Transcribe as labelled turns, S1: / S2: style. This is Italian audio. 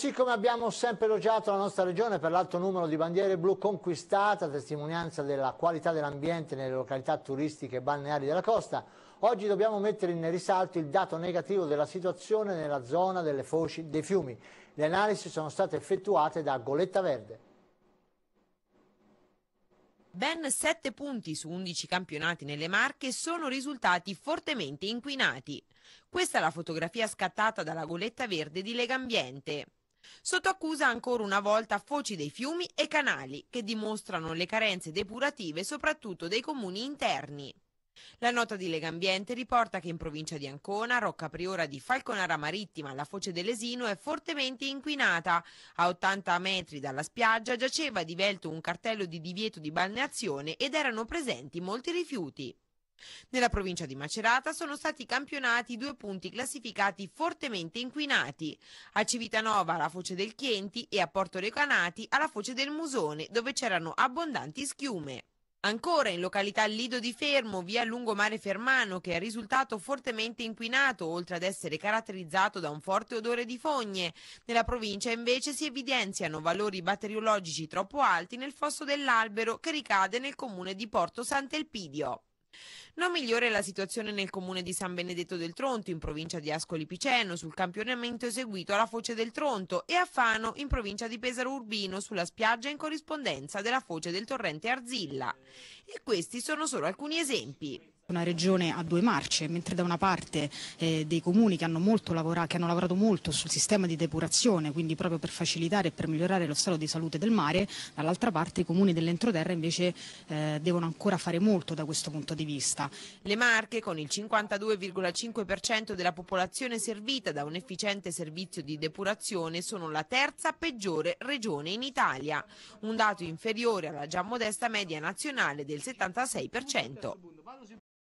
S1: Siccome abbiamo sempre elogiato la nostra regione per l'alto numero di bandiere blu conquistate, testimonianza della qualità dell'ambiente nelle località turistiche e balneari della costa, oggi dobbiamo mettere in risalto il dato negativo della situazione nella zona delle foci dei fiumi. Le analisi sono state effettuate da Goletta Verde.
S2: Ben 7 punti su 11 campionati nelle Marche sono risultati fortemente inquinati. Questa è la fotografia scattata dalla goletta verde di Legambiente. Sotto accusa ancora una volta foci dei fiumi e canali che dimostrano le carenze depurative soprattutto dei comuni interni. La nota di Legambiente riporta che in provincia di Ancona, Rocca Priora di Falconara Marittima, la foce dell'Esino è fortemente inquinata. A 80 metri dalla spiaggia giaceva divelto un cartello di divieto di balneazione ed erano presenti molti rifiuti. Nella provincia di Macerata sono stati campionati due punti classificati fortemente inquinati, a Civitanova alla foce del Chienti e a Porto Recanati alla foce del Musone, dove c'erano abbondanti schiume. Ancora in località Lido di Fermo, via Lungomare Fermano, che è risultato fortemente inquinato, oltre ad essere caratterizzato da un forte odore di fogne. Nella provincia invece si evidenziano valori batteriologici troppo alti nel fosso dell'albero che ricade nel comune di Porto Sant'Elpidio. Non migliore la situazione nel comune di San Benedetto del Tronto, in provincia di Ascoli Piceno, sul campionamento eseguito alla Foce del Tronto e a Fano, in provincia di Pesaro Urbino, sulla spiaggia in corrispondenza della Foce del torrente Arzilla. E questi sono solo alcuni esempi
S3: una regione a due marce, mentre da una parte eh, dei comuni che hanno, lavora, che hanno, lavorato molto sul sistema di depurazione, quindi proprio per facilitare e per migliorare lo stato di salute del mare, dall'altra parte i comuni dell'entroterra invece eh, devono ancora fare molto da questo punto di vista di vista.
S2: Le Marche, con il 52,5% della popolazione servita da un efficiente servizio di depurazione, sono la terza peggiore regione in Italia, un dato inferiore alla già modesta media nazionale del 76%.